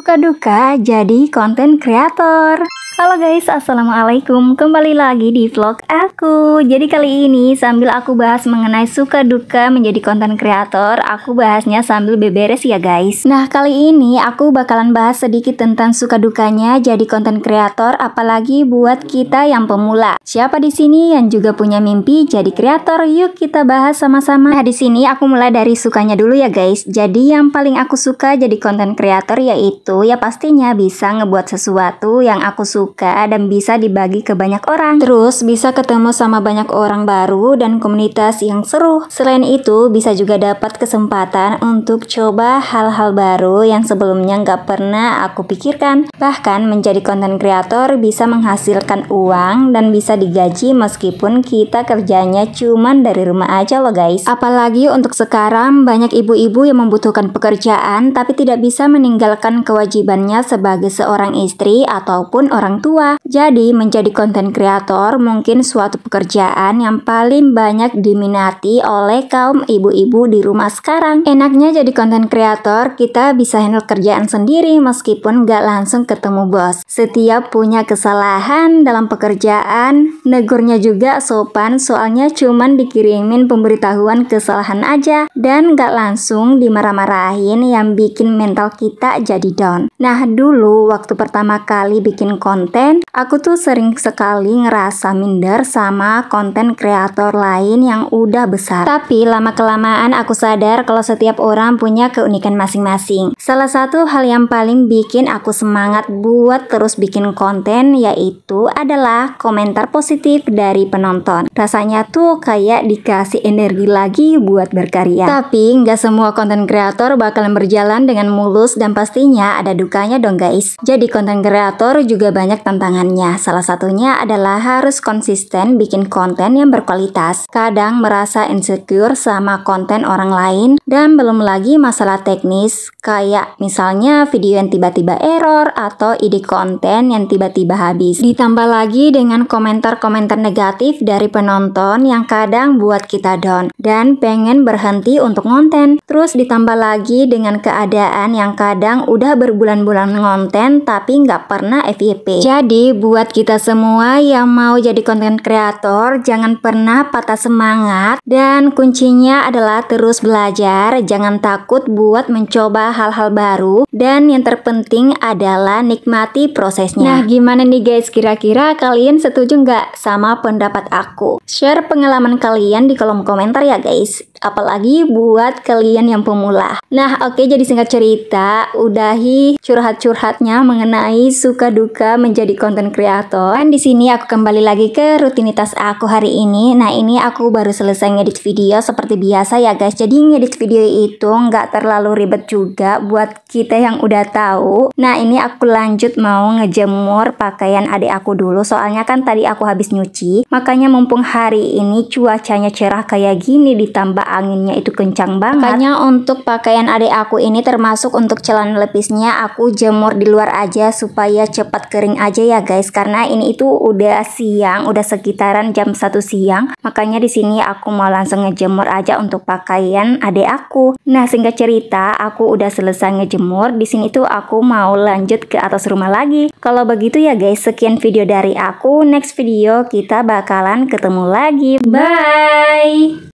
Suka-duka jadi konten kreator. Halo guys, Assalamualaikum Kembali lagi di vlog aku Jadi kali ini sambil aku bahas mengenai suka duka menjadi konten kreator Aku bahasnya sambil beberes ya guys Nah kali ini aku bakalan bahas sedikit tentang suka dukanya jadi konten kreator Apalagi buat kita yang pemula Siapa di sini yang juga punya mimpi jadi kreator? Yuk kita bahas sama-sama Nah di sini aku mulai dari sukanya dulu ya guys Jadi yang paling aku suka jadi konten kreator yaitu itu ya pastinya bisa ngebuat sesuatu yang aku suka dan bisa dibagi ke banyak orang. Terus bisa ketemu sama banyak orang baru dan komunitas yang seru. Selain itu bisa juga dapat kesempatan untuk coba hal-hal baru yang sebelumnya nggak pernah aku pikirkan. Bahkan menjadi konten kreator bisa menghasilkan uang dan bisa digaji meskipun kita kerjanya cuman dari rumah aja loh guys. Apalagi untuk sekarang banyak ibu-ibu yang membutuhkan pekerjaan tapi tidak bisa meninggalkan kewajiban kewajibannya sebagai seorang istri ataupun orang tua. Jadi, menjadi konten kreator mungkin suatu pekerjaan yang paling banyak diminati oleh kaum ibu-ibu di rumah sekarang. Enaknya jadi konten kreator, kita bisa handle kerjaan sendiri meskipun nggak langsung ketemu bos. Setiap punya kesalahan dalam pekerjaan, negurnya juga sopan soalnya cuman dikirimin pemberitahuan kesalahan aja dan nggak langsung dimarah-marahin yang bikin mental kita jadi down. Nah, dulu waktu pertama kali bikin konten, aku tuh sering sekali ngerasa minder sama konten kreator lain yang udah besar. Tapi lama-kelamaan aku sadar kalau setiap orang punya keunikan masing-masing. Salah satu hal yang paling bikin aku semangat buat terus bikin konten yaitu adalah komentar positif dari penonton. Rasanya tuh kayak dikasih energi lagi buat berkarya. Tapi nggak semua konten kreator bakalan berjalan dengan mulus dan pastinya ada dukanya dong guys. Jadi konten kreator juga banyak tantangannya. Salah satunya adalah harus konsisten bikin konten yang berkualitas. Kadang merasa insecure sama konten orang lain dan belum lagi masalah teknis kayak Iya, misalnya video yang tiba-tiba error atau ide konten yang tiba-tiba habis. Ditambah lagi dengan komentar-komentar negatif dari penonton yang kadang buat kita down dan pengen berhenti untuk ngonten. Terus ditambah lagi dengan keadaan yang kadang udah berbulan-bulan ngonten tapi nggak pernah FYP. Jadi buat kita semua yang mau jadi konten kreator, jangan pernah patah semangat dan kuncinya adalah terus belajar, jangan takut buat mencoba hal-hal hal baru dan yang terpenting adalah nikmati prosesnya. Nah, gimana nih guys? Kira-kira kalian setuju nggak sama pendapat aku? Share pengalaman kalian di kolom komentar ya guys. Apalagi buat kalian yang pemula. Nah, oke jadi singkat cerita, udahi curhat-curhatnya mengenai suka duka menjadi konten kreator. Dan di sini aku kembali lagi ke rutinitas aku hari ini. Nah, ini aku baru selesai ngedit video seperti biasa ya guys. Jadi ngedit video itu nggak terlalu ribet juga buat kita yang udah tahu. Nah, ini aku lanjut mau ngejemur pakaian adik aku dulu soalnya kan tadi aku habis nyuci. Makanya mumpung hari ini cuacanya cerah kayak gini ditambah anginnya itu kencang banget. Makanya untuk pakaian adik aku ini termasuk untuk celana lepisnya aku jemur di luar aja supaya cepat kering aja ya guys karena ini itu udah siang, udah sekitaran jam 1 siang. Makanya di sini aku mau langsung ngejemur aja untuk pakaian adik aku. Nah, singkat cerita aku udah selesai selesai ngejemur, di sini tuh aku mau lanjut ke atas rumah lagi. Kalau begitu ya guys, sekian video dari aku. Next video kita bakalan ketemu lagi. Bye!